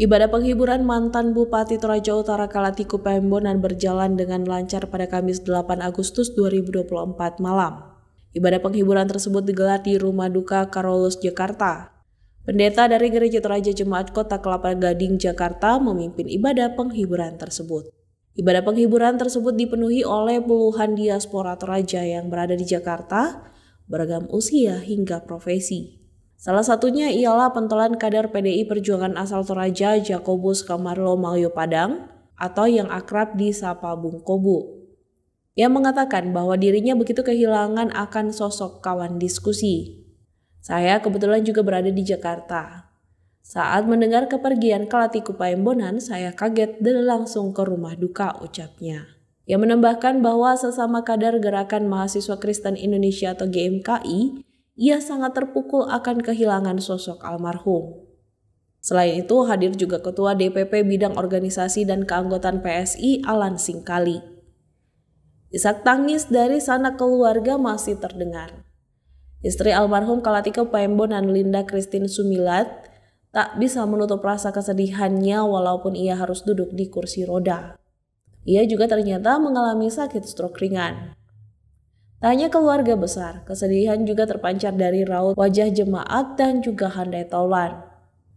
Ibadah penghiburan mantan Bupati Toraja Utara Kalatiku Pembonan berjalan dengan lancar pada Kamis 8 Agustus 2024 malam. Ibadah penghiburan tersebut digelar di Rumah Duka Karolus, Jakarta. Pendeta dari Gereja Toraja Jemaat Kota Kelapa Gading, Jakarta memimpin ibadah penghiburan tersebut. Ibadah penghiburan tersebut dipenuhi oleh puluhan diaspora Toraja yang berada di Jakarta, beragam usia hingga profesi. Salah satunya ialah pentolan kader PDI Perjuangan asal Toraja Jakobus Kamarlo Malyo Padang atau yang akrab disapa Bung Kobu. Yang mengatakan bahwa dirinya begitu kehilangan akan sosok kawan diskusi. Saya kebetulan juga berada di Jakarta. Saat mendengar kepergian Kalatiku Paembonan, saya kaget dan langsung ke rumah duka ucapnya. Ia menambahkan bahwa sesama kader Gerakan Mahasiswa Kristen Indonesia atau GMKI ia sangat terpukul akan kehilangan sosok almarhum. Selain itu, hadir juga Ketua DPP Bidang Organisasi dan Keanggotaan PSI Alan Singkali. Isak tangis dari sana keluarga masih terdengar. Istri almarhum Kalatika Paembo dan Linda Christine Sumilat tak bisa menutup rasa kesedihannya walaupun ia harus duduk di kursi roda. Ia juga ternyata mengalami sakit stroke ringan. Tak hanya keluarga besar, kesedihan juga terpancar dari raut wajah jemaat dan juga Handai Taulan.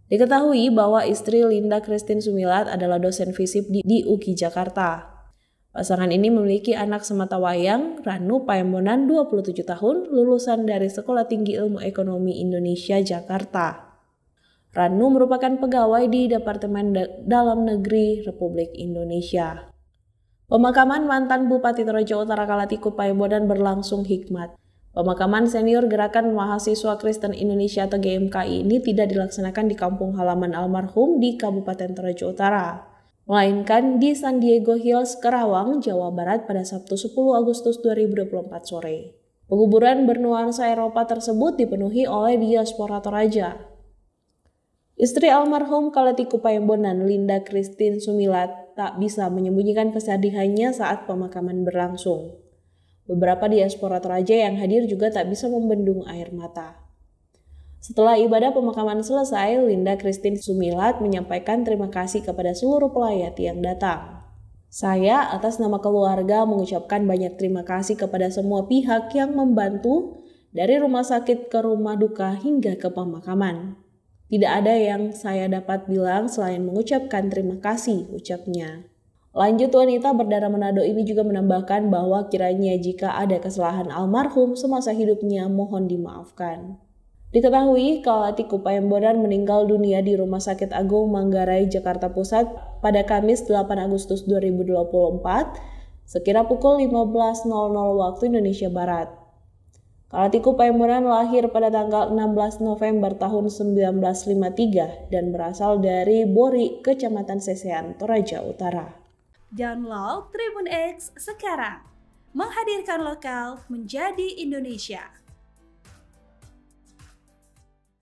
Diketahui bahwa istri Linda Christine Sumilat adalah dosen visip di, di UKI Jakarta. Pasangan ini memiliki anak semata wayang, Ranu Paimbonan 27 tahun, lulusan dari Sekolah Tinggi Ilmu Ekonomi Indonesia Jakarta. Ranu merupakan pegawai di Departemen Dalam Negeri Republik Indonesia. Pemakaman mantan Bupati Toraja Utara Kalatiku Paimbodan berlangsung hikmat. Pemakaman senior Gerakan Mahasiswa Kristen Indonesia atau GMKI ini tidak dilaksanakan di kampung halaman almarhum di Kabupaten Toraja Utara, melainkan di San Diego Hills, Kerawang, Jawa Barat pada Sabtu 10 Agustus 2024 sore. Penguburan bernuansa Eropa tersebut dipenuhi oleh diaspora Toraja. Istri almarhum Kaleti Kupayembonan, Linda Christine Sumilat, tak bisa menyembunyikan kesedihannya saat pemakaman berlangsung. Beberapa diaspora Toraja yang hadir juga tak bisa membendung air mata. Setelah ibadah pemakaman selesai, Linda Christine Sumilat menyampaikan terima kasih kepada seluruh pelayat yang datang. Saya atas nama keluarga mengucapkan banyak terima kasih kepada semua pihak yang membantu dari rumah sakit ke rumah duka hingga ke pemakaman. Tidak ada yang saya dapat bilang selain mengucapkan terima kasih, ucapnya. Lanjut wanita berdarah Manado ini juga menambahkan bahwa kiranya jika ada kesalahan almarhum semasa hidupnya mohon dimaafkan. Diketahui kalau Atiku Payemboran meninggal dunia di Rumah Sakit Agung Manggarai, Jakarta Pusat pada Kamis 8 Agustus 2024 sekira pukul 15.00 waktu Indonesia Barat. Kalatiku Paimuran lahir pada tanggal 16 November tahun 1953 dan berasal dari Bori, Kecamatan Sesean, Toraja Utara. Download Tribun X sekarang. Menghadirkan lokal menjadi Indonesia.